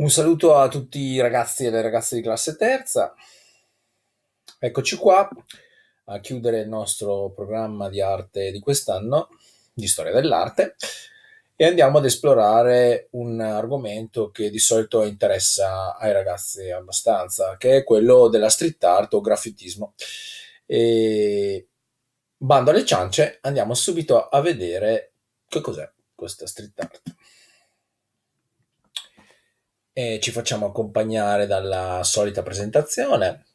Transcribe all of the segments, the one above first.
Un saluto a tutti i ragazzi e le ragazze di classe terza. Eccoci qua a chiudere il nostro programma di arte di quest'anno, di storia dell'arte, e andiamo ad esplorare un argomento che di solito interessa ai ragazzi abbastanza, che è quello della street art o graffitismo. E bando alle ciance, andiamo subito a vedere che cos'è questa street art e ci facciamo accompagnare dalla solita presentazione.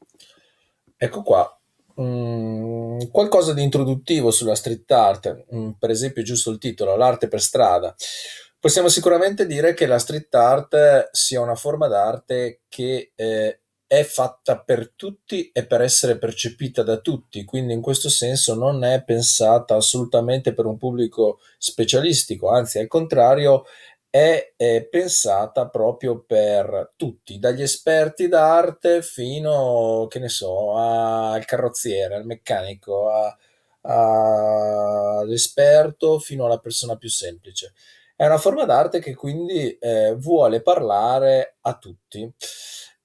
Ecco qua, mm, qualcosa di introduttivo sulla street art, mm, per esempio giusto il titolo, l'arte per strada. Possiamo sicuramente dire che la street art sia una forma d'arte che eh, è fatta per tutti e per essere percepita da tutti, quindi in questo senso non è pensata assolutamente per un pubblico specialistico, anzi al contrario è, è pensata proprio per tutti, dagli esperti d'arte fino, che ne so, al carrozziere, al meccanico, all'esperto, fino alla persona più semplice. È una forma d'arte che quindi eh, vuole parlare a tutti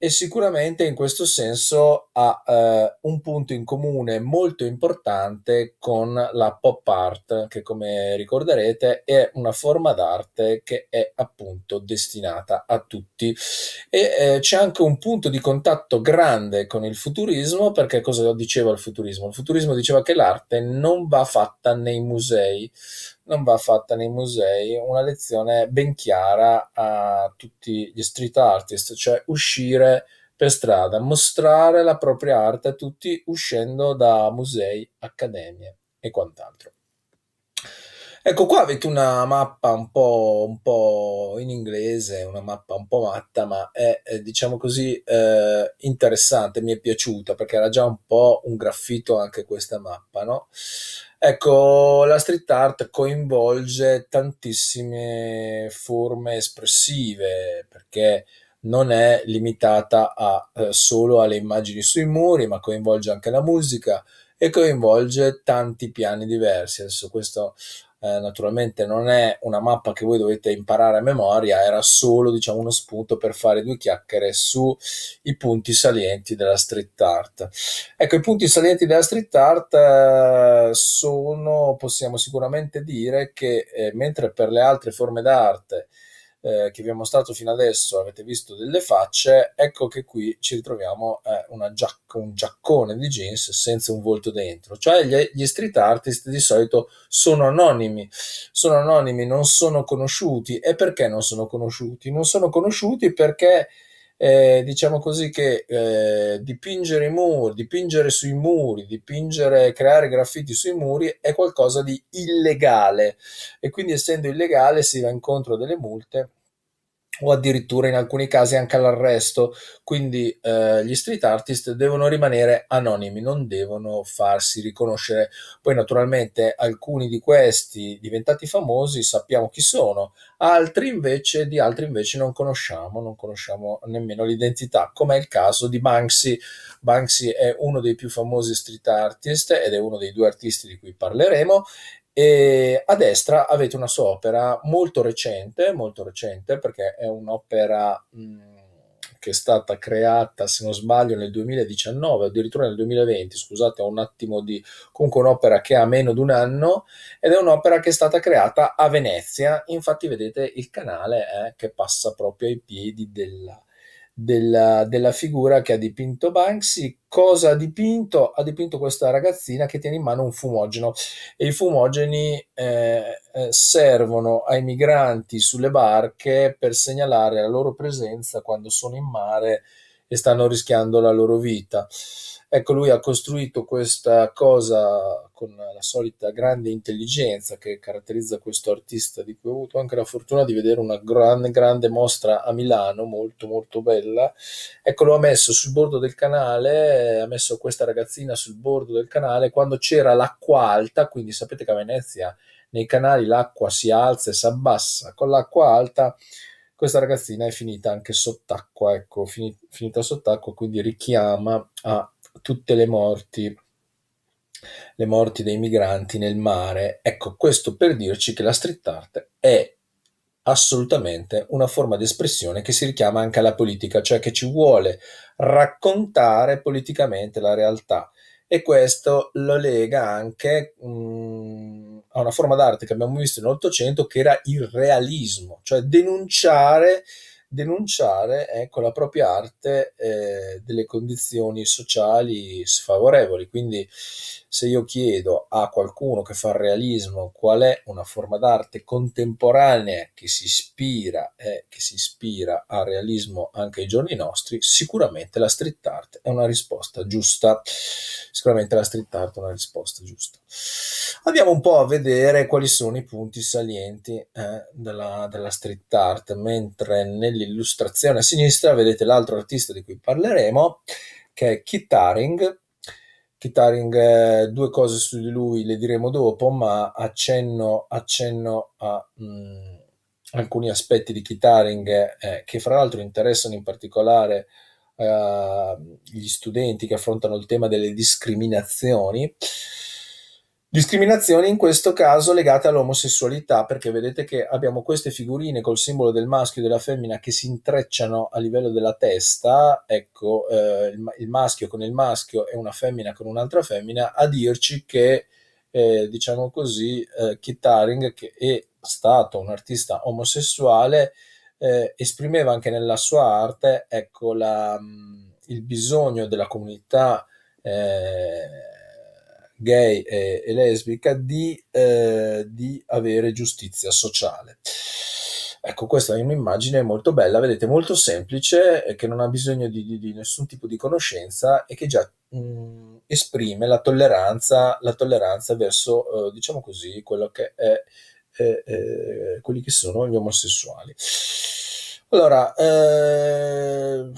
e sicuramente in questo senso ha eh, un punto in comune molto importante con la pop art che come ricorderete è una forma d'arte che è appunto destinata a tutti e eh, c'è anche un punto di contatto grande con il futurismo perché cosa diceva il futurismo? Il futurismo diceva che l'arte non va fatta nei musei non va fatta nei musei una lezione ben chiara a tutti gli street artist, cioè uscire per strada, mostrare la propria arte a tutti uscendo da musei, accademie e quant'altro. Ecco qua avete una mappa un po', un po', in inglese, una mappa un po' matta, ma è, è diciamo così eh, interessante, mi è piaciuta perché era già un po' un graffito anche questa mappa, no? Ecco, la street art coinvolge tantissime forme espressive perché non è limitata a, eh, solo alle immagini sui muri, ma coinvolge anche la musica e coinvolge tanti piani diversi. Adesso questo eh, naturalmente non è una mappa che voi dovete imparare a memoria, era solo diciamo, uno spunto per fare due chiacchiere sui punti salienti della street art. Ecco, i punti salienti della street art eh, sono, possiamo sicuramente dire che eh, mentre per le altre forme d'arte eh, che vi ho mostrato fino adesso avete visto delle facce, ecco che qui ci ritroviamo eh, giac- un giaccone di jeans senza un volto dentro. Cioè gli, gli, street artist di solito sono anonimi, sono anonimi, non sono conosciuti. E perché non sono conosciuti? Non sono conosciuti perché eh, diciamo così che eh, dipingere i muri, dipingere sui muri, dipingere, creare graffiti sui muri è qualcosa di illegale e quindi essendo illegale si va incontro a delle multe o addirittura in alcuni casi anche all'arresto, quindi eh, gli street artist devono rimanere anonimi, non devono farsi riconoscere. Poi naturalmente alcuni di questi diventati famosi sappiamo chi sono, altri invece di altri invece non conosciamo, non conosciamo nemmeno l'identità, come è il caso di Banksy. Banksy è uno dei più famosi street artist ed è uno dei due artisti di cui parleremo e a destra avete una sua opera molto recente, molto recente perché è un'opera mh, che è stata creata, se non sbaglio, nel 2019, addirittura nel 2020, scusate, ho un attimo di... comunque un'opera che ha meno di un anno ed è un'opera che è stata creata a Venezia, infatti vedete il canale eh, che passa proprio ai piedi della, della, della, figura che ha dipinto Banksy. Cosa ha dipinto? Ha dipinto questa ragazzina che tiene in mano un fumogeno e i fumogeni eh, eh servono ai migranti sulle barche per segnalare la loro presenza quando sono in mare e stanno rischiando la loro vita. Ecco, lui ha costruito questa cosa con la solita grande intelligenza che caratterizza questo artista di cui ho avuto anche la fortuna di vedere una grande, grande mostra a Milano, molto molto bella. Ecco, lo ha messo sul bordo del canale, ha messo questa ragazzina sul bordo del canale quando c'era l'acqua alta, quindi sapete che a Venezia nei canali l'acqua si alza e si abbassa, con l'acqua alta questa ragazzina è finita anche sott'acqua, ecco, fin- finita sott'acqua, quindi richiama a tutte le morti le morti dei migranti nel mare. Ecco, questo per dirci che la street art è assolutamente una forma di espressione che si richiama anche alla politica, cioè che ci vuole raccontare politicamente la realtà. E questo lo lega anche mh, mm, a una forma d'arte che abbiamo visto nell'Ottocento che era il realismo, cioè denunciare, denunciare ecco, la propria arte eh, delle condizioni sociali sfavorevoli. Quindi se io chiedo a qualcuno che fa il realismo qual è una forma d'arte contemporanea che si ispira, eh, che si ispira al realismo anche ai giorni nostri, sicuramente la street art è una risposta giusta. Sicuramente la street art è una risposta giusta. Andiamo un po' a vedere quali sono i punti salienti eh, della, della, street art, mentre nell'illustrazione a sinistra vedete l'altro artista di cui parleremo, che è Kittaring. Kittaring, eh, due cose su di lui le diremo dopo, ma accenno, accenno a mh, mm, alcuni aspetti di Kittaring eh, che fra l'altro interessano in particolare eh, gli studenti che affrontano il tema delle discriminazioni. Discriminazioni in questo caso legate all'omosessualità, perché vedete che abbiamo queste figurine col simbolo del maschio e della femmina che si intrecciano a livello della testa, ecco, eh, il, il, maschio con il maschio e una femmina con un'altra femmina, a dirci che, eh, diciamo così, eh, Kit Haring, che è stato un artista omosessuale, eh, esprimeva anche nella sua arte, ecco, la, mm, il bisogno della comunità eh, gay e, e lesbica di, eh, di avere giustizia sociale. Ecco, questa è un'immagine molto bella, vedete, molto semplice, eh, che non ha bisogno di, di, di nessun tipo di conoscenza e che già mh, mm, esprime la tolleranza, la tolleranza verso, eh, diciamo così, quello che è, eh, eh, quelli che sono gli omosessuali. Allora, eh,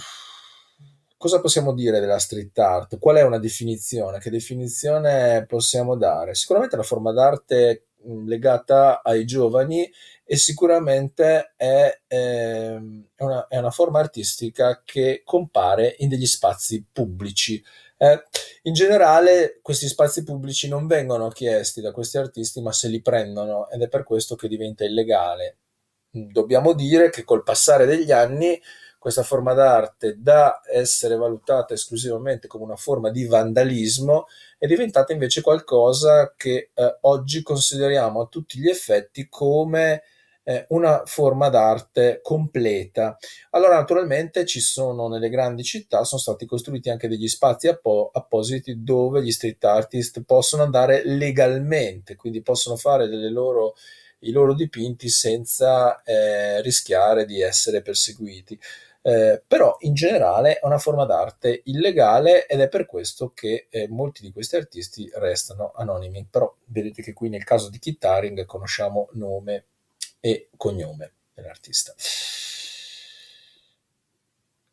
cosa possiamo dire della street art? Qual è una definizione? Che definizione possiamo dare? Sicuramente è una forma d'arte mm, legata ai giovani e sicuramente è, ehm, è, una, è una, forma artistica che compare in degli spazi pubblici. Eh, in generale questi spazi pubblici non vengono chiesti da questi artisti ma se li prendono ed è per questo che diventa illegale. Dobbiamo dire che col passare degli anni questa forma d'arte da essere valutata esclusivamente come una forma di vandalismo è diventata invece qualcosa che eh, oggi consideriamo a tutti gli effetti come eh, una forma d'arte completa. Allora naturalmente ci sono nelle grandi città, sono stati costruiti anche degli spazi appo- appositi dove gli street artist possono andare legalmente, quindi possono fare delle loro i loro dipinti senza eh, rischiare di essere perseguiti eh, però in generale è una forma d'arte illegale ed è per questo che eh, molti di questi artisti restano anonimi, però vedete che qui nel caso di Kittaring conosciamo nome e cognome dell'artista.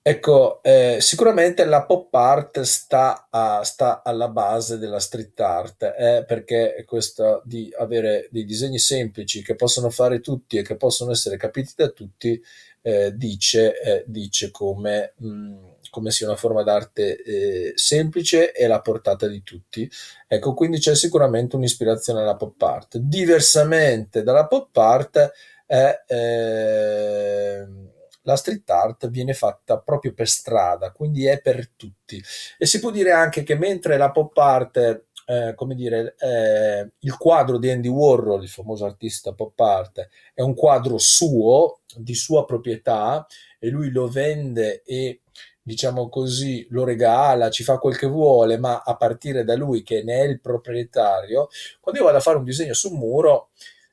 Ecco, eh, sicuramente la pop art sta, a, sta, alla base della street art, eh, perché questa di avere dei disegni semplici che possono fare tutti e che possono essere capiti da tutti eh, dice, eh, dice come, mh, mm, come, sia una forma d'arte eh, semplice e la portata di tutti. Ecco, quindi c'è sicuramente un'ispirazione alla pop art. Diversamente dalla pop art, ehm, la street art viene fatta proprio per strada, quindi è per tutti. E si può dire anche che mentre la pop art eh, come dire, eh, il quadro di Andy Warhol, il famoso artista pop art, è un quadro suo, di sua proprietà, e lui lo vende e diciamo così, lo regala, ci fa quel che vuole, ma a partire da lui che ne è il proprietario, quando io vado a fare un disegno su un muro,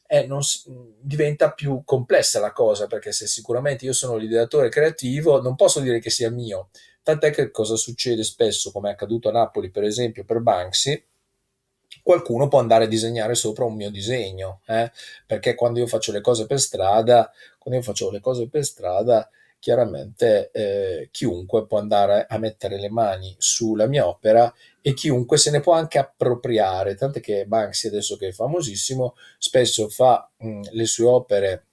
eh, si, diventa più complessa la cosa, perché se sicuramente io sono l'ideatore creativo, non posso dire che sia mio. Tant'è che cosa succede spesso, come è accaduto a Napoli, per esempio, per Banksy, qualcuno può andare a disegnare sopra un mio disegno, eh? perché quando io faccio le cose per strada, quando io faccio le cose per strada, chiaramente eh, chiunque può andare a mettere le mani sulla mia opera e chiunque se ne può anche appropriare, tant'è che Banksy adesso che è famosissimo, spesso fa mh, le sue opere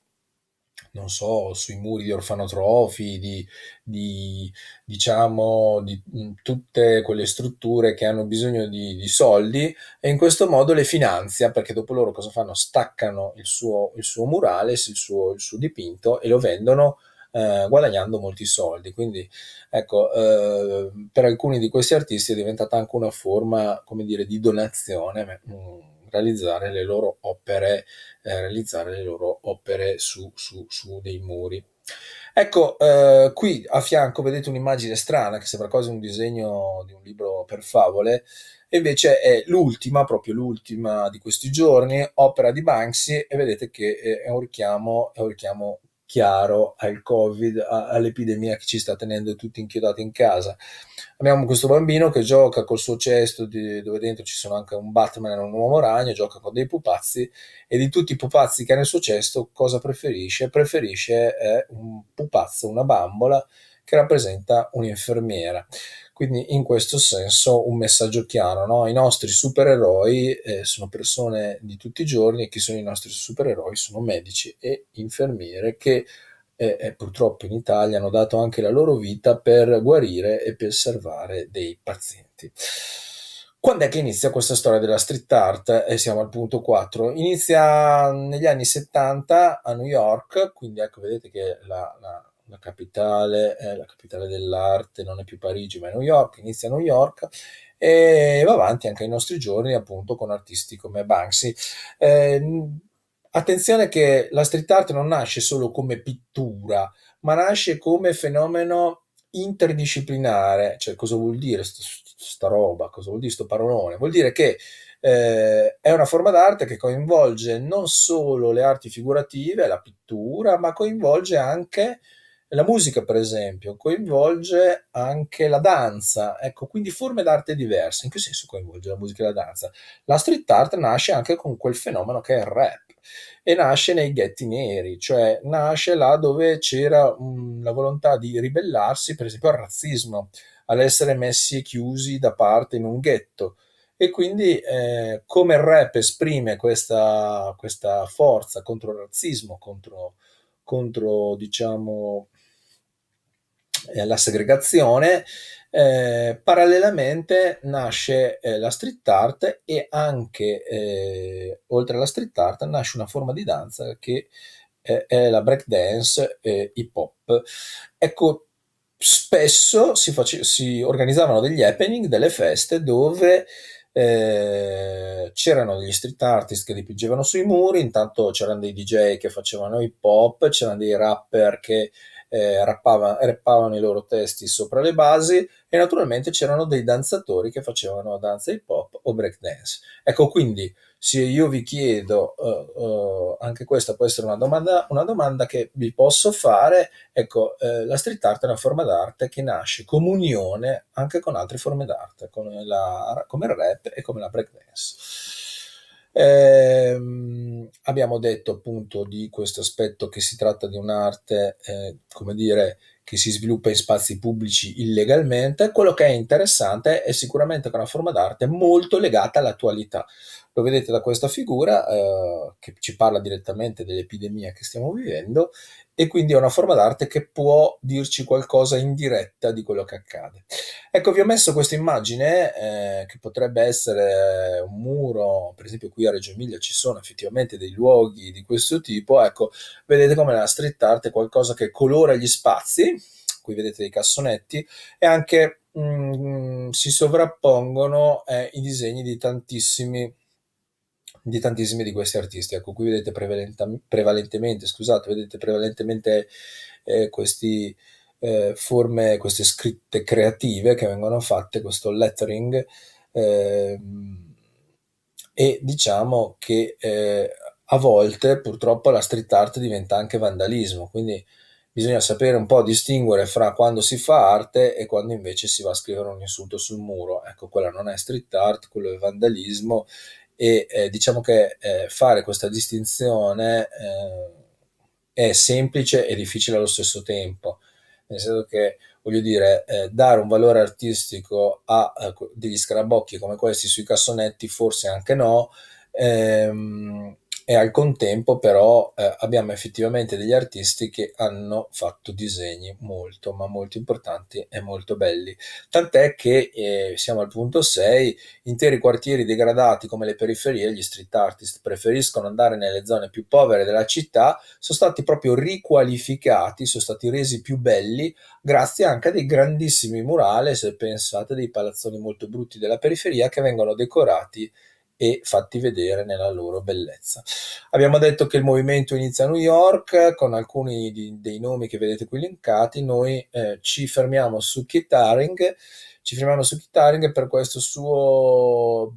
non so, sui muri di orfanotrofi, di, di diciamo, di mm, tutte quelle strutture che hanno bisogno di, di, soldi e in questo modo le finanzia, perché dopo loro cosa fanno? Staccano il suo, il suo murale, il suo, il suo dipinto e lo vendono eh, guadagnando molti soldi. Quindi, ecco, eh, per alcuni di questi artisti è diventata anche una forma, come dire, di donazione. Mm, realizzare le loro opere, eh, realizzare le loro opere su, su, su dei muri. Ecco, eh, qui a fianco vedete un'immagine strana che sembra quasi un disegno di un libro per favole, invece è l'ultima, proprio l'ultima di questi giorni, opera di Banksy e vedete che eh, è un richiamo, è un richiamo chiaro al covid, a, all'epidemia che ci sta tenendo tutti inchiodati in casa. Abbiamo questo bambino che gioca col suo cesto di, dove dentro ci sono anche un Batman e un uomo ragno, gioca con dei pupazzi e di tutti i pupazzi che ha nel suo cesto cosa preferisce? Preferisce eh, un pupazzo, una bambola che rappresenta un'infermiera. Quindi in questo senso un messaggio chiaro, no? i nostri supereroi eh, sono persone di tutti i giorni e chi sono i nostri supereroi sono medici e infermiere che eh, eh purtroppo in Italia hanno dato anche la loro vita per guarire e per salvare dei pazienti. Quando è che inizia questa storia della street art? E eh, siamo al punto 4. Inizia negli anni 70 a New York, quindi ecco, vedete che la, la la capitale, è eh, la capitale dell'arte, non è più Parigi ma è New York, inizia a New York e va avanti anche ai nostri giorni appunto con artisti come Banksy. Eh, attenzione che la street art non nasce solo come pittura, ma nasce come fenomeno interdisciplinare, cioè cosa vuol dire st- sta roba, cosa vuol dire sto parolone? Vuol dire che eh, è una forma d'arte che coinvolge non solo le arti figurative, la pittura, ma coinvolge anche la musica, per esempio, coinvolge anche la danza, ecco, quindi forme d'arte diverse. In che senso coinvolge la musica e la danza? La street art nasce anche con quel fenomeno che è il rap e nasce nei ghetti neri, cioè nasce là dove c'era um, la volontà di ribellarsi, per esempio, al razzismo, all'essere messi e chiusi da parte in un ghetto. E quindi eh, come il rap esprime questa, questa forza contro il razzismo, contro, contro diciamo, e eh, alla segregazione, eh, parallelamente nasce eh, la street art e anche eh, oltre alla street art nasce una forma di danza che eh, è la break dance hip hop. Ecco, spesso si, face- si, organizzavano degli happening, delle feste dove eh, c'erano degli street artist che dipingevano sui muri, intanto c'erano dei DJ che facevano hip hop, c'erano dei rapper che eh, rappava, rappavano i loro testi sopra le basi e naturalmente c'erano dei danzatori che facevano danza hip hop o break dance. Ecco quindi se io vi chiedo, uh, uh, anche questa può essere una domanda, una domanda che vi posso fare, ecco, uh, la street art è una forma d'arte che nasce comunione anche con altre forme d'arte, come, la, come il rap e come la break dance. Eh, abbiamo detto appunto di questo aspetto che si tratta di un'arte, eh, come dire, che si sviluppa in spazi pubblici illegalmente. Quello che è interessante è sicuramente che è una forma d'arte molto legata all'attualità. Lo vedete da questa figura eh, che ci parla direttamente dell'epidemia che stiamo vivendo e quindi è una forma d'arte che può dirci qualcosa in diretta di quello che accade. Ecco, vi ho messo questa immagine eh, che potrebbe essere un muro, per esempio qui a Reggio Emilia ci sono effettivamente dei luoghi di questo tipo, ecco, vedete come la street art è qualcosa che colora gli spazi, qui vedete dei cassonetti, e anche mh, mm, si sovrappongono eh, i disegni di tantissimi di tantissimi di questi artisti. Ecco, qui vedete prevalentemente, scusate, vedete prevalentemente eh, queste eh, forme, queste scritte creative che vengono fatte, questo lettering, eh, e diciamo che eh, a volte purtroppo la street art diventa anche vandalismo, quindi bisogna sapere un po' distinguere fra quando si fa arte e quando invece si va a scrivere un insulto sul muro. Ecco, quella non è street art, quello è vandalismo e eh, diciamo che eh, fare questa distinzione eh, è semplice e difficile allo stesso tempo, nel senso che voglio dire, eh, dare un valore artistico a, a eh, degli scarabocchi come questi sui cassonetti forse anche no, ehm, e al contempo però eh, abbiamo effettivamente degli artisti che hanno fatto disegni molto ma molto importanti e molto belli tant'è che eh, siamo al punto 6 interi quartieri degradati come le periferie gli street artist preferiscono andare nelle zone più povere della città sono stati proprio riqualificati sono stati resi più belli grazie anche a dei grandissimi murali se pensate dei palazzoni molto brutti della periferia che vengono decorati e fatti vedere nella loro bellezza. Abbiamo detto che il movimento inizia a New York con alcuni di, dei nomi che vedete qui linkati, noi eh, ci fermiamo su Kitaring, ci fermiamo su Kitaring per questo suo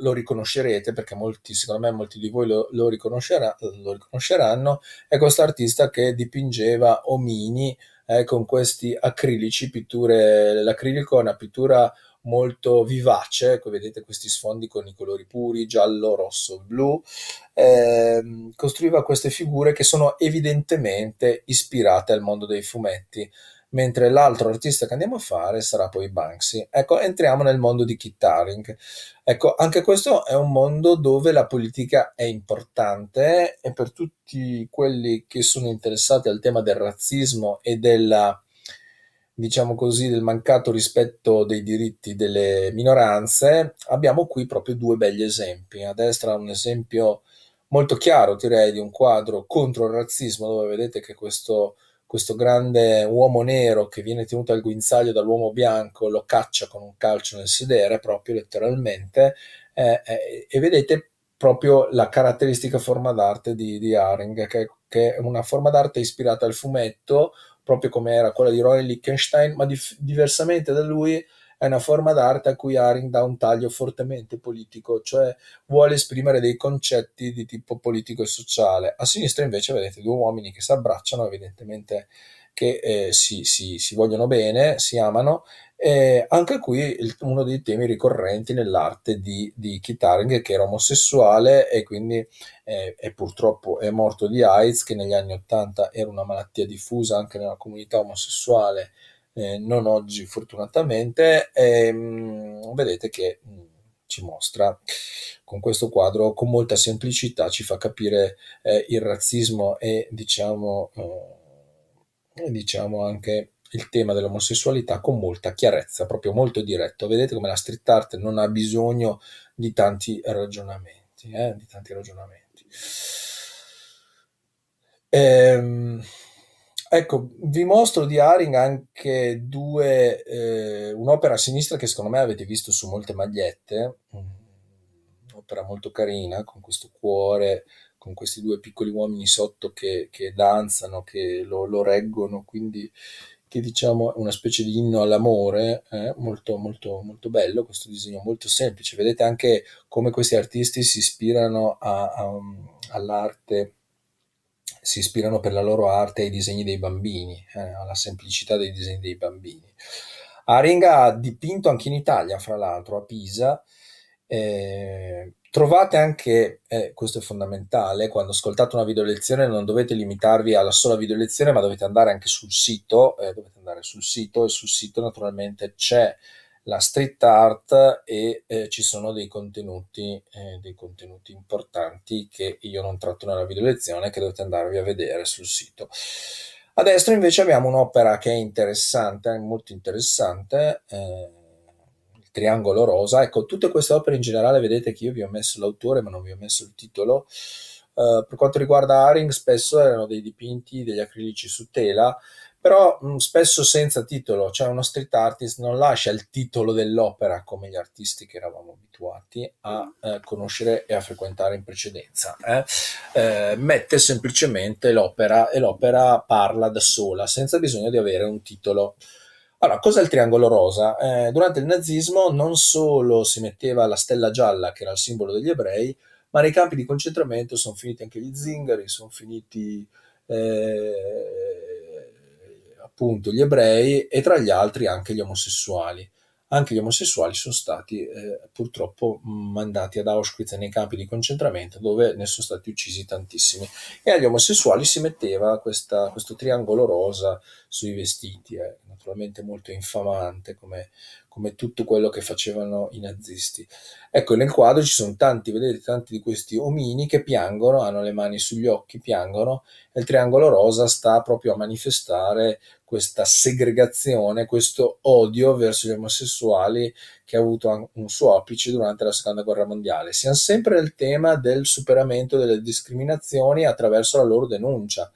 lo riconoscerete perché molti, secondo me molti di voi lo, lo, riconoscerà, lo riconosceranno, è questo artista che dipingeva omini eh, con questi acrilici, pitture, l'acrilico è una pittura molto vivace, ecco, vedete questi sfondi con i colori puri, giallo, rosso, blu, eh, costruiva queste figure che sono evidentemente ispirate al mondo dei fumetti, mentre l'altro artista che andiamo a fare sarà poi Banksy. Ecco, entriamo nel mondo di Kit Haring. Ecco, anche questo è un mondo dove la politica è importante e per tutti quelli che sono interessati al tema del razzismo e della diciamo così, del mancato rispetto dei diritti delle minoranze, abbiamo qui proprio due belli esempi. A destra un esempio molto chiaro, direi, di un quadro contro il razzismo, dove vedete che questo, questo grande uomo nero che viene tenuto al guinzaglio dall'uomo bianco lo caccia con un calcio nel sedere, proprio letteralmente, eh, eh, e vedete proprio la caratteristica forma d'arte di, di Haring, che, che è una forma d'arte ispirata al fumetto, proprio come era quella di Rory Lichtenstein, ma dif- diversamente da lui è una forma d'arte a cui Haring dà un taglio fortemente politico, cioè vuole esprimere dei concetti di tipo politico e sociale. A sinistra invece vedete due uomini che si abbracciano, evidentemente che eh, si, si, si, vogliono bene, si amano. E anche qui il, uno dei temi ricorrenti nell'arte di, di Kitaring, che era omosessuale e quindi eh, è purtroppo è morto di AIDS, che negli anni 80 era una malattia diffusa anche nella comunità omosessuale, eh, non oggi fortunatamente. Ehm, vedete che mh, mm, ci mostra con questo quadro con molta semplicità, ci fa capire eh, il razzismo e diciamo eh, diciamo anche il tema dell'omosessualità con molta chiarezza, proprio molto diretto. Vedete come la street art non ha bisogno di tanti ragionamenti. Eh? Di tanti ragionamenti. Ehm, ecco, vi mostro di Haring anche due, eh, un'opera a sinistra che secondo me avete visto su molte magliette, mm, un'opera molto carina con questo cuore con questi due piccoli uomini sotto che, che danzano, che lo, lo, reggono, quindi che diciamo è una specie di inno all'amore, eh? molto, molto, molto bello questo disegno, molto semplice. Vedete anche come questi artisti si ispirano a, a, um, all'arte si ispirano per la loro arte ai disegni dei bambini, eh, alla semplicità dei disegni dei bambini. Aringa ha dipinto anche in Italia, fra l'altro, a Pisa, eh, Trovate anche, eh, questo è fondamentale, quando ascoltate una video lezione non dovete limitarvi alla sola video lezione, ma dovete andare anche sul sito, eh, dovete andare sul sito e sul sito naturalmente c'è la street art e eh, ci sono dei contenuti, eh, dei contenuti importanti che io non tratto nella video lezione che dovete andarvi a vedere sul sito. A destra invece abbiamo un'opera che è interessante, è molto interessante, eh, Triangolo Rosa. Ecco, tutte queste opere in generale, vedete che io vi ho messo l'autore, ma non vi ho messo il titolo. Uh, per quanto riguarda Haring, spesso erano dei dipinti, degli acrilici su tela, però mh, mm, spesso senza titolo, cioè uno street artist non lascia il titolo dell'opera come gli artisti che eravamo abituati a eh, conoscere e a frequentare in precedenza, eh? Eh, mette semplicemente l'opera e l'opera parla da sola, senza bisogno di avere un titolo. Allora, cos'è il triangolo rosa? Eh, durante il nazismo non solo si metteva la stella gialla, che era il simbolo degli ebrei, ma nei campi di concentramento sono finiti anche gli zingari, sono finiti eh, appunto gli ebrei e tra gli altri anche gli omosessuali anche gli omosessuali sono stati eh, purtroppo mandati ad Auschwitz nei campi di concentramento dove ne sono stati uccisi tantissimi e agli omosessuali si metteva questa, questo triangolo rosa sui vestiti, eh, naturalmente molto infamante come, come tutto quello che facevano i nazisti. Ecco, nel quadro ci sono tanti, vedete, tanti di questi omini che piangono, hanno le mani sugli occhi, piangono, e il triangolo rosa sta proprio a manifestare questa segregazione, questo odio verso gli omosessuali che ha avuto un suo apice durante la seconda guerra mondiale. Siamo sempre nel tema del superamento delle discriminazioni attraverso la loro denuncia.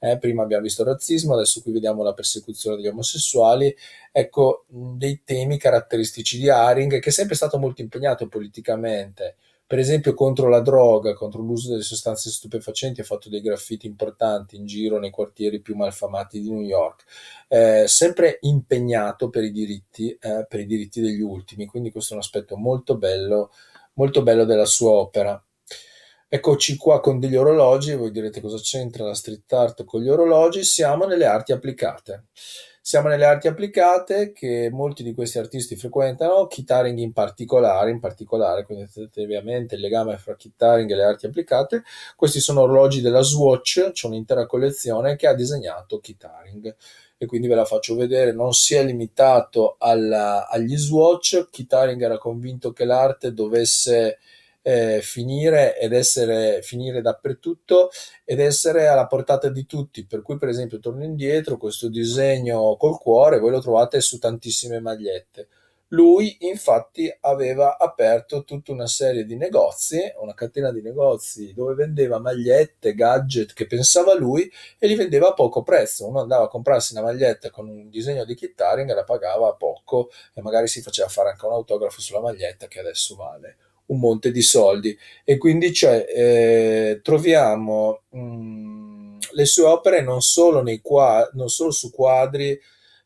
Eh, prima abbiamo visto il razzismo, adesso qui vediamo la persecuzione degli omosessuali, ecco dei temi caratteristici di Haring che è sempre stato molto impegnato politicamente per esempio contro la droga, contro l'uso delle sostanze stupefacenti, ha fatto dei graffiti importanti in giro nei quartieri più malfamati di New York, eh, sempre impegnato per i, diritti, eh, per i diritti degli ultimi, quindi questo è un aspetto molto bello, molto bello della sua opera. Eccoci qua con degli orologi, voi direte cosa c'entra la street art con gli orologi, siamo nelle arti applicate. Siamo nelle arti applicate che molti di questi artisti frequentano, Kittaring in particolare, in particolare, quindi tenete ovviamente il legame fra Kittaring e le arti applicate. Questi sono orologi della Swatch, c'è un'intera collezione che ha disegnato Kittaring e quindi ve la faccio vedere. Non si è limitato alla, agli Swatch, Kittaring era convinto che l'arte dovesse eh, finire ed essere finire dappertutto ed essere alla portata di tutti. Per cui, per esempio, torno indietro, questo disegno col cuore voi lo trovate su tantissime magliette. Lui infatti aveva aperto tutta una serie di negozi, una catena di negozi dove vendeva magliette, gadget che pensava lui e li vendeva a poco prezzo. Uno andava a comprarsi una maglietta con un disegno di Kit e la pagava a poco e magari si faceva fare anche un autografo sulla maglietta che adesso vale un monte di soldi e quindi cioè, eh, troviamo mh, mm, le sue opere non solo, nei qua- non solo su quadri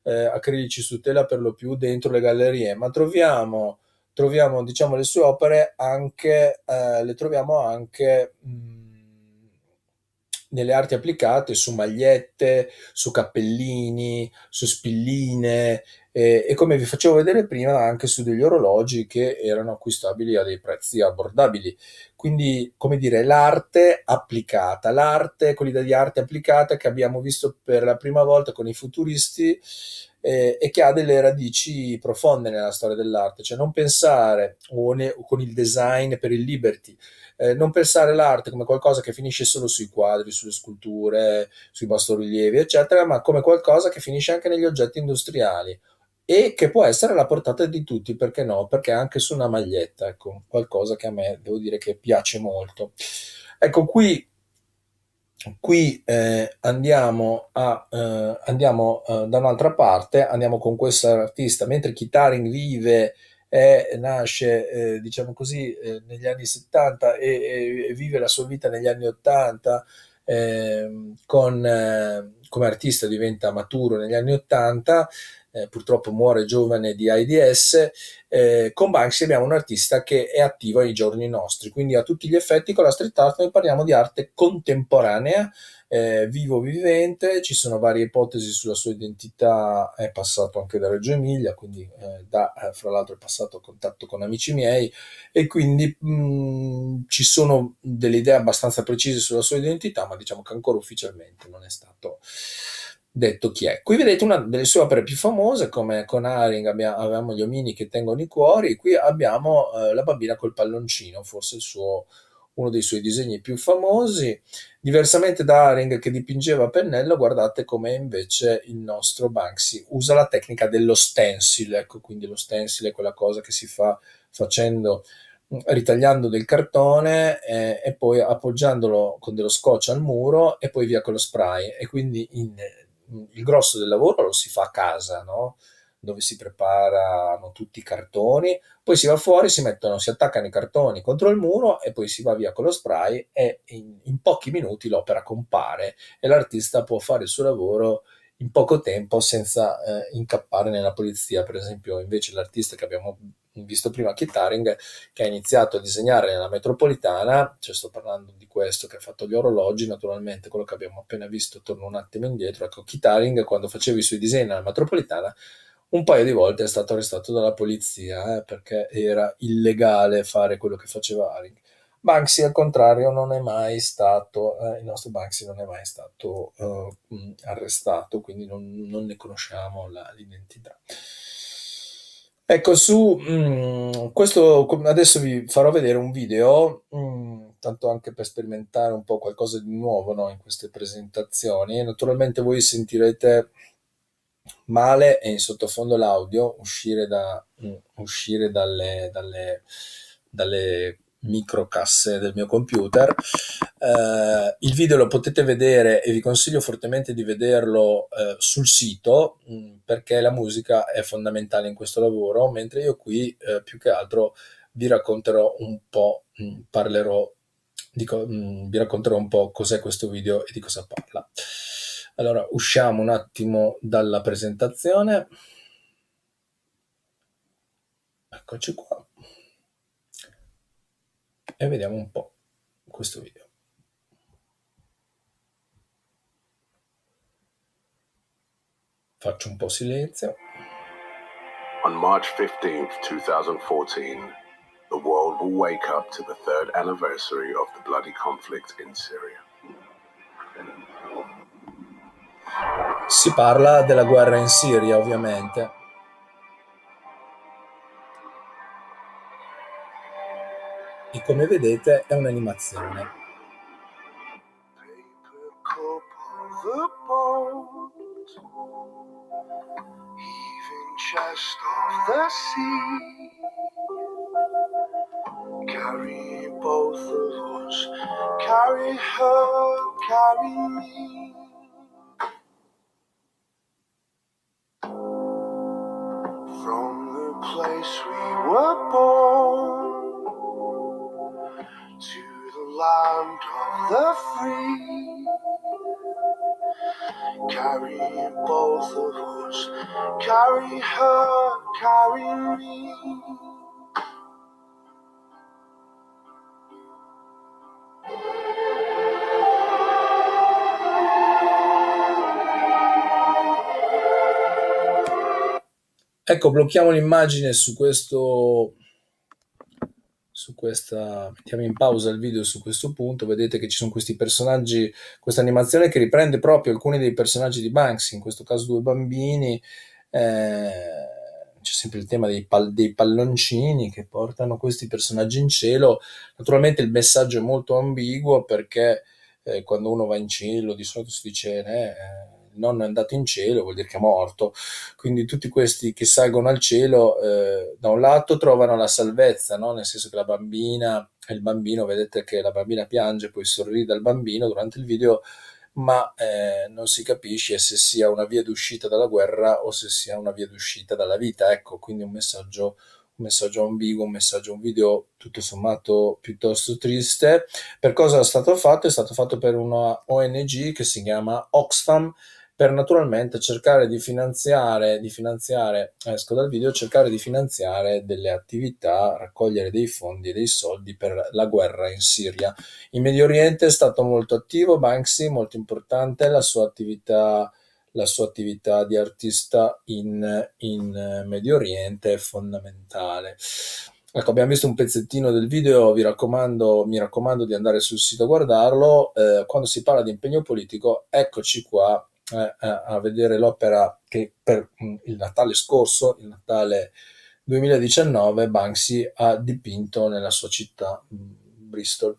eh, acrilici su tela per lo più dentro le gallerie, ma troviamo, troviamo diciamo, le sue opere anche, eh, le troviamo anche mh, mm, nelle arti applicate su magliette, su cappellini, su spilline e, e come vi facevo vedere prima anche su degli orologi che erano acquistabili a dei prezzi abbordabili. Quindi, come dire, l'arte applicata, l'arte, quell'idea di arte applicata che abbiamo visto per la prima volta con i futuristi eh, e che ha delle radici profonde nella storia dell'arte, cioè non pensare o ne, o con il design per il liberty, eh, non pensare l'arte come qualcosa che finisce solo sui quadri, sulle sculture, sui bassorilievi, eccetera, ma come qualcosa che finisce anche negli oggetti industriali e che può essere alla portata di tutti, perché no? Perché anche su una maglietta, ecco, qualcosa che a me devo dire che piace molto. Ecco, qui, qui eh, andiamo, a, eh, andiamo eh, da un'altra parte, andiamo con questo artista, mentre Kitarin vive e nasce, eh, diciamo così, eh, negli anni 70 e, e, vive la sua vita negli anni 80 ehm, eh, con, come artista diventa maturo negli anni 80 eh, purtroppo muore giovane di AIDS, eh, con Banksy abbiamo un artista che è attivo ai giorni nostri, quindi a tutti gli effetti con la street art noi parliamo di arte contemporanea, eh, vivo vivente, ci sono varie ipotesi sulla sua identità, è passato anche da Reggio Emilia, quindi eh, da, eh, fra l'altro è passato a contatto con amici miei e quindi mh, mm, ci sono delle idee abbastanza precise sulla sua identità, ma diciamo che ancora ufficialmente non è stato detto chi è. Qui vedete una delle sue opere più famose, come con Haring avevamo gli omini che tengono i cuori, qui abbiamo eh, la bambina col palloncino, forse suo, uno dei suoi disegni più famosi. Diversamente da Haring che dipingeva a pennello, guardate come invece il nostro Banksy usa la tecnica dello stencil, ecco, quindi lo stencil è quella cosa che si fa facendo ritagliando del cartone eh, e poi appoggiandolo con dello scotch al muro e poi via con lo spray e quindi in, il grosso del lavoro lo si fa a casa, no? dove si preparano tutti i cartoni, poi si va fuori, si mettono, si attaccano i cartoni contro il muro e poi si va via con lo spray e in, in pochi minuti l'opera compare e l'artista può fare il suo lavoro in poco tempo senza eh, incappare nella polizia. Per esempio, invece l'artista che abbiamo visto prima, Kit Kittaring, che ha iniziato a disegnare nella metropolitana, cioè sto parlando di questo che ha fatto gli orologi, naturalmente quello che abbiamo appena visto, torno un attimo indietro, ecco, Kit Kittaring quando faceva i suoi disegni nella metropolitana un paio di volte è stato arrestato dalla polizia eh, perché era illegale fare quello che faceva Haring. Banksy al contrario non è mai stato, eh, il nostro Banksy non è mai stato eh, mm, arrestato, quindi non, non ne conosciamo la, l'identità. Ecco, su mh, mm, questo adesso vi farò vedere un video, mh, mm, tanto anche per sperimentare un po' qualcosa di nuovo no, in queste presentazioni. Naturalmente voi sentirete male e in sottofondo l'audio uscire, da, mh, uscire dalle, dalle, dalle microcasse del mio computer. Eh, il video lo potete vedere e vi consiglio fortemente di vederlo eh, sul sito mh, mm, perché la musica è fondamentale in questo lavoro, mentre io qui eh, più che altro vi racconterò un po', mh, mm, parlerò, dico, mh, mm, vi racconterò un po' cos'è questo video e di cosa parla. Allora, usciamo un attimo dalla presentazione. Eccoci qua e vediamo un po' questo video. Faccio un po' silenzio. On March 15 2014, the world will wake up to the third anniversary of the bloody conflict in Syria. Si parla della guerra in Siria, ovviamente. come vedete è un'animazione. chest of the sea. Carry both of us, carry her, carry me. Ecco, blocchiamo l'immagine su questo su questa mettiamo in pausa il video su questo punto vedete che ci sono questi personaggi questa animazione che riprende proprio alcuni dei personaggi di Banksy in questo caso due bambini eh, c'è sempre il tema dei, pal- dei, palloncini che portano questi personaggi in cielo naturalmente il messaggio è molto ambiguo perché eh, quando uno va in cielo di solito si dice eh, eh nonno è andato in cielo, vuol dire che è morto. Quindi tutti questi che salgono al cielo, eh, da un lato trovano la salvezza, no? nel senso che la bambina e il bambino, vedete che la bambina piange, poi sorride al bambino durante il video, ma eh, non si capisce se sia una via d'uscita dalla guerra o se sia una via d'uscita dalla vita. Ecco, quindi un messaggio un messaggio ambiguo, un messaggio, un video tutto sommato piuttosto triste. Per cosa è stato fatto? È stato fatto per una ONG che si chiama Oxfam, per naturalmente cercare di finanziare, di finanziare, eh, esco dal video, cercare di finanziare delle attività, raccogliere dei fondi dei soldi per la guerra in Siria. In Medio Oriente è stato molto attivo, Banksy, molto importante la sua attività la sua attività di artista in, in, Medio Oriente è fondamentale. Ecco, abbiamo visto un pezzettino del video, vi raccomando, mi raccomando di andare sul sito a guardarlo. Eh, quando si parla di impegno politico, eccoci qua eh, eh, a vedere l'opera che per mm, il Natale scorso, il Natale 2019, Banksy ha dipinto nella sua città mm, Bristol.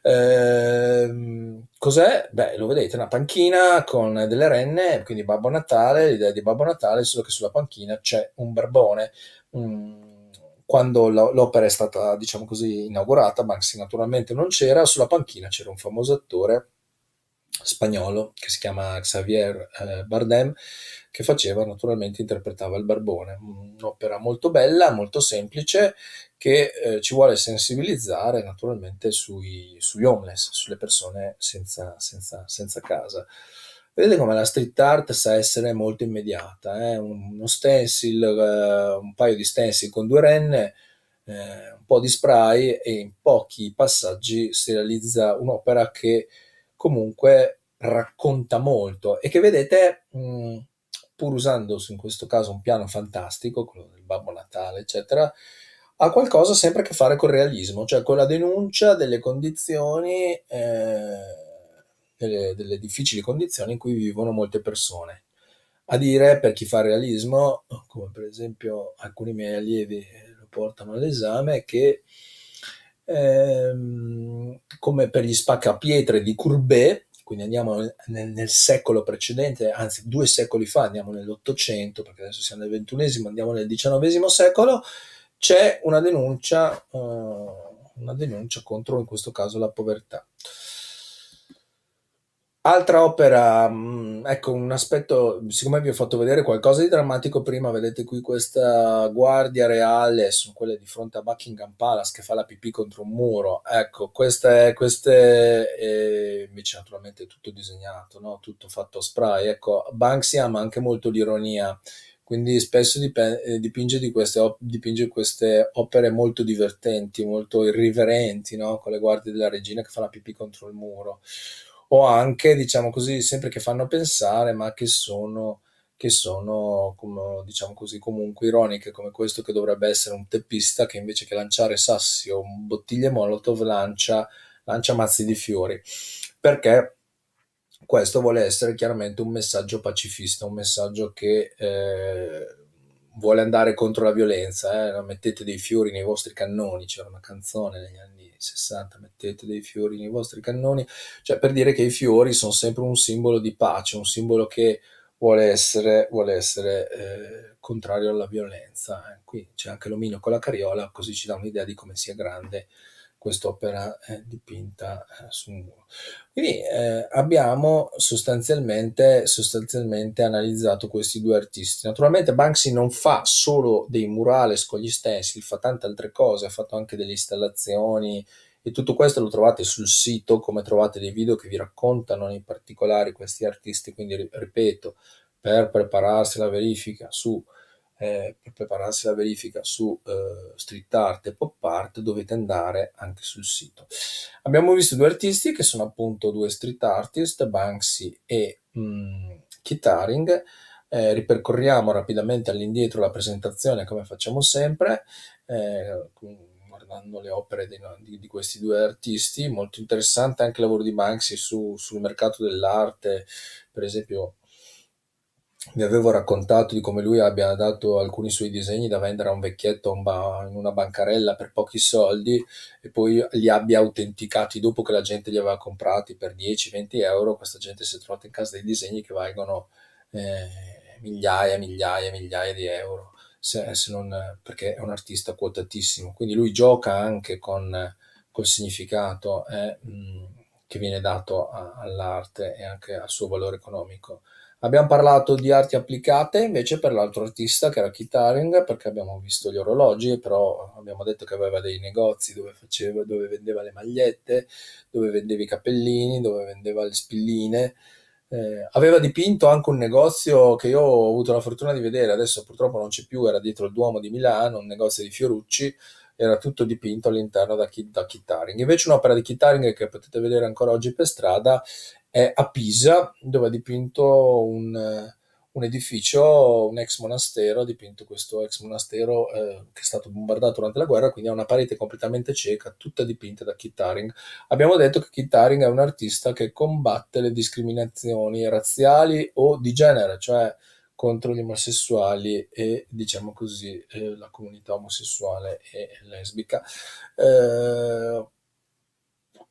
Eh, cos'è? Beh, lo vedete, una panchina con delle renne, quindi Babbo Natale, l'idea di Babbo Natale, solo che sulla panchina c'è un barbone. Mm, quando l'opera è stata, diciamo così, inaugurata, Banksy naturalmente non c'era, sulla panchina c'era un famoso attore spagnolo che si chiama Xavier eh, Bardem che faceva naturalmente interpretava il Barbone un'opera molto bella molto semplice che eh, ci vuole sensibilizzare naturalmente sui, sugli homeless sulle persone senza, senza, senza casa Vedete come la street art sa essere molto immediata, eh? uno stencil, uh, un paio di stencil con due renne, eh, un po' di spray e in pochi passaggi si realizza un'opera che comunque racconta molto e che vedete, mh, mm, pur usando in questo caso un piano fantastico, quello del Babbo Natale, eccetera, ha qualcosa sempre a che fare col realismo, cioè con la denuncia delle condizioni, eh, delle, delle difficili condizioni in cui vivono molte persone. A dire, per chi fa realismo, come per esempio alcuni miei allievi lo portano all'esame, che ehm, come per gli spaccapietre di Courbet, quindi andiamo nel, nel, secolo precedente, anzi due secoli fa, andiamo nell'Ottocento, perché adesso siamo nel XXI, andiamo nel XIX secolo, c'è una denuncia, eh, una denuncia contro in questo caso la povertà. Altra opera, mm, ecco un aspetto, siccome vi ho fatto vedere qualcosa di drammatico prima, vedete qui questa guardia reale, sono quelle di fronte a Buckingham Palace che fa la pipì contro un muro, ecco queste, queste eh, invece naturalmente tutto disegnato, no? tutto fatto a spray, ecco Banksy ama anche molto l'ironia, quindi spesso dip- eh, dipinge, di queste dipinge, queste opere molto divertenti, molto irriverenti, no? con le guardie della regina che fa la pipì contro il muro o anche, diciamo così, sempre che fanno pensare, ma che sono, che sono come, diciamo così, comunque ironiche, come questo che dovrebbe essere un teppista che invece che lanciare sassi o bottiglie molotov lancia, lancia mazzi di fiori. Perché questo vuole essere chiaramente un messaggio pacifista, un messaggio che eh, vuole andare contro la violenza. Eh? Mettete dei fiori nei vostri cannoni, c'era una canzone negli anni 60 mettete dei fiori nei vostri cannoni, cioè per dire che i fiori sono sempre un simbolo di pace, un simbolo che vuole essere, vuole essere eh, contrario alla violenza. Eh. Qui c'è anche l'omino con la cariola, così ci dà un'idea di come sia grande quest'opera eh, dipinta eh, su un muro. Quindi eh, abbiamo sostanzialmente, sostanzialmente, analizzato questi due artisti. Naturalmente Banksy non fa solo dei murales con gli stencil, fa tante altre cose, ha fatto anche delle installazioni e tutto questo lo trovate sul sito, come trovate dei video che vi raccontano in particolare questi artisti, quindi ripeto, per prepararsi alla verifica su eh, per prepararsi la verifica su eh, street art e pop art dovete andare anche sul sito. Abbiamo visto due artisti che sono appunto due street artist, Banksy e mm, Kitaring. Eh, ripercorriamo rapidamente all'indietro la presentazione come facciamo sempre, eh, guardando le opere di, di, di, questi due artisti. Molto interessante anche il lavoro di Banksy su, sul mercato dell'arte, per esempio vi avevo raccontato di come lui abbia dato alcuni suoi disegni da vendere a un vecchietto in una bancarella per pochi soldi e poi li abbia autenticati dopo che la gente li aveva comprati per 10-20 euro. Questa gente si è trovata in casa dei disegni che valgono eh, migliaia, migliaia, migliaia di euro, se, se non, perché è un artista quotatissimo. Quindi lui gioca anche con col significato eh, che viene dato a, all'arte e anche al suo valore economico. Abbiamo parlato di arti applicate invece per l'altro artista che era Kitaring perché abbiamo visto gli orologi, però abbiamo detto che aveva dei negozi dove, faceva, dove vendeva le magliette, dove vendeva i capellini, dove vendeva le spilline. Eh, aveva dipinto anche un negozio che io ho avuto la fortuna di vedere, adesso purtroppo non c'è più, era dietro il Duomo di Milano, un negozio di Fiorucci, era tutto dipinto all'interno da, chi, da Kittaring. Invece un'opera di Kittaring che potete vedere ancora oggi per strada è a Pisa, dove ha dipinto un, un edificio, un ex monastero, ha dipinto questo ex monastero eh, che è stato bombardato durante la guerra, quindi ha una parete completamente cieca, tutta dipinta da Kittaring. Abbiamo detto che Kittaring è un artista che combatte le discriminazioni razziali o di genere, cioè contro gli omosessuali e diciamo così eh, la comunità omosessuale e lesbica. Eh,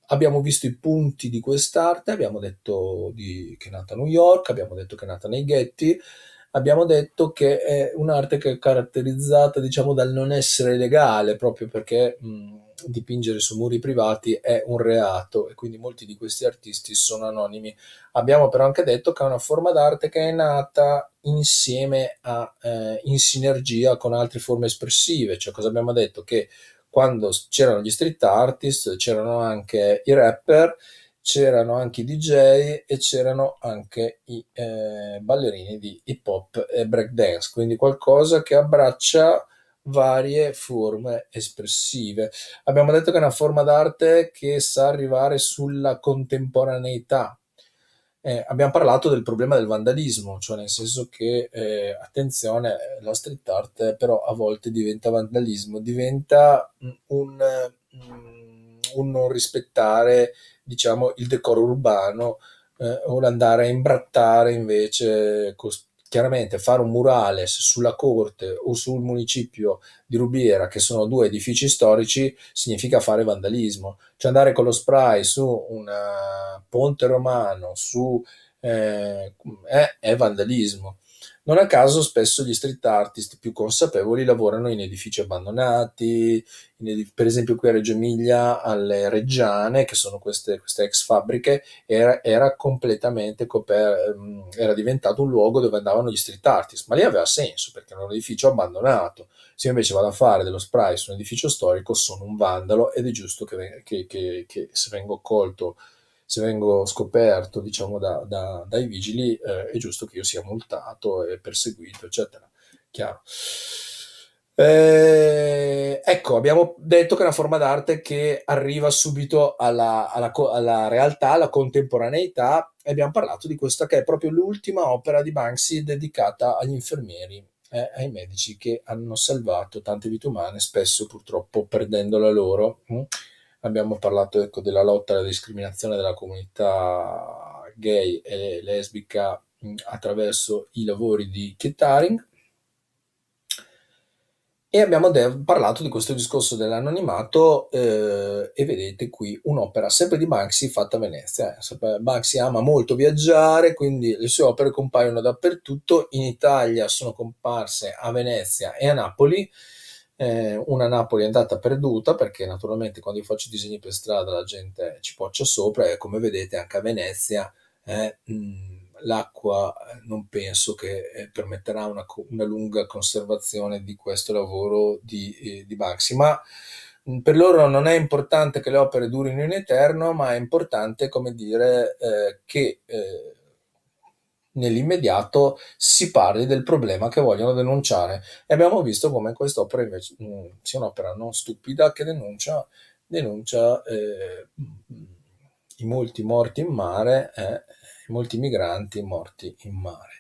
abbiamo visto i punti di quest'arte, abbiamo detto di, che è nata a New York, abbiamo detto che è nata nei ghetti, abbiamo detto che è un'arte che è caratterizzata diciamo dal non essere legale proprio perché mh, dipingere su muri privati è un reato e quindi molti di questi artisti sono anonimi. Abbiamo però anche detto che è una forma d'arte che è nata insieme a eh, in sinergia con altre forme espressive, cioè cosa abbiamo detto che quando c'erano gli street artist, c'erano anche i rapper c'erano anche i DJ e c'erano anche i eh, ballerini di hip hop e breakdance, quindi qualcosa che abbraccia varie forme espressive. Abbiamo detto che è una forma d'arte che sa arrivare sulla contemporaneità. Eh, abbiamo parlato del problema del vandalismo, cioè nel senso che, eh, attenzione, la street art però a volte diventa vandalismo, diventa un, un non rispettare diciamo, il decoro urbano eh, o l'andare a imbrattare invece cost- chiaramente fare un murales sulla corte o sul municipio di Rubiera, che sono due edifici storici, significa fare vandalismo. Cioè andare con lo spray su un eh, ponte romano, su, eh, è, è vandalismo. Non a caso spesso gli street artist più consapevoli lavorano in edifici abbandonati, in edif- per esempio qui a Reggio Emilia alle Reggiane, che sono queste, queste ex fabbriche, era, era completamente coper- ehm, era diventato un luogo dove andavano gli street artist, ma lì aveva senso perché era un edificio abbandonato. Se io invece vado a fare dello spray su un edificio storico sono un vandalo ed è giusto che, che, che, che se vengo colto se vengo scoperto diciamo, da, da, dai vigili eh, è giusto che io sia multato e perseguito, eccetera. Chiaro. Eh, ecco, abbiamo detto che è una forma d'arte che arriva subito alla, alla, alla, realtà, alla contemporaneità, e abbiamo parlato di questa che è proprio l'ultima opera di Banksy dedicata agli infermieri eh, ai medici che hanno salvato tante vite umane, spesso purtroppo perdendo la loro. Mm abbiamo parlato ecco, della lotta alla discriminazione della comunità gay e lesbica mm, attraverso i lavori di Kettaring e abbiamo de- parlato di questo discorso dell'anonimato eh, e vedete qui un'opera sempre di Banksy fatta a Venezia. Eh. Banksy ama molto viaggiare, quindi le sue opere compaiono dappertutto. In Italia sono comparse a Venezia e a Napoli eh, una Napoli è andata perduta perché naturalmente quando io faccio i disegni per strada la gente ci poccia sopra e come vedete anche a Venezia eh, mh, l'acqua eh, non penso che eh, permetterà una, una, lunga conservazione di questo lavoro di, eh, di Banksy, ma mh, per loro non è importante che le opere durino in eterno, ma è importante, come dire, eh, che eh, nell'immediato si parli del problema che vogliono denunciare e abbiamo visto come quest'opera invece mh, mm, sia un'opera non stupida che denuncia, denuncia eh, i molti morti in mare eh, i molti migranti morti in mare.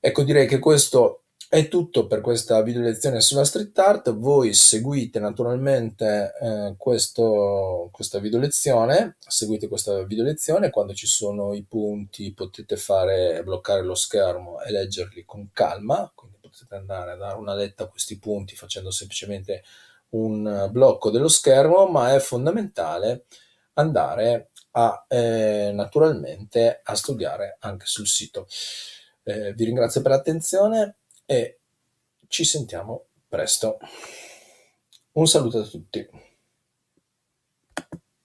Ecco direi che questo è tutto per questa video lezione sulla street art, voi seguite naturalmente eh, questo, questa video lezione, seguite questa video lezione, quando ci sono i punti potete fare, bloccare lo schermo e leggerli con calma, quindi potete andare a dare una letta a questi punti facendo semplicemente un blocco dello schermo, ma è fondamentale andare a, eh, naturalmente a studiare anche sul sito. Eh, vi ringrazio per l'attenzione e ci sentiamo presto. Un saluto a tutti.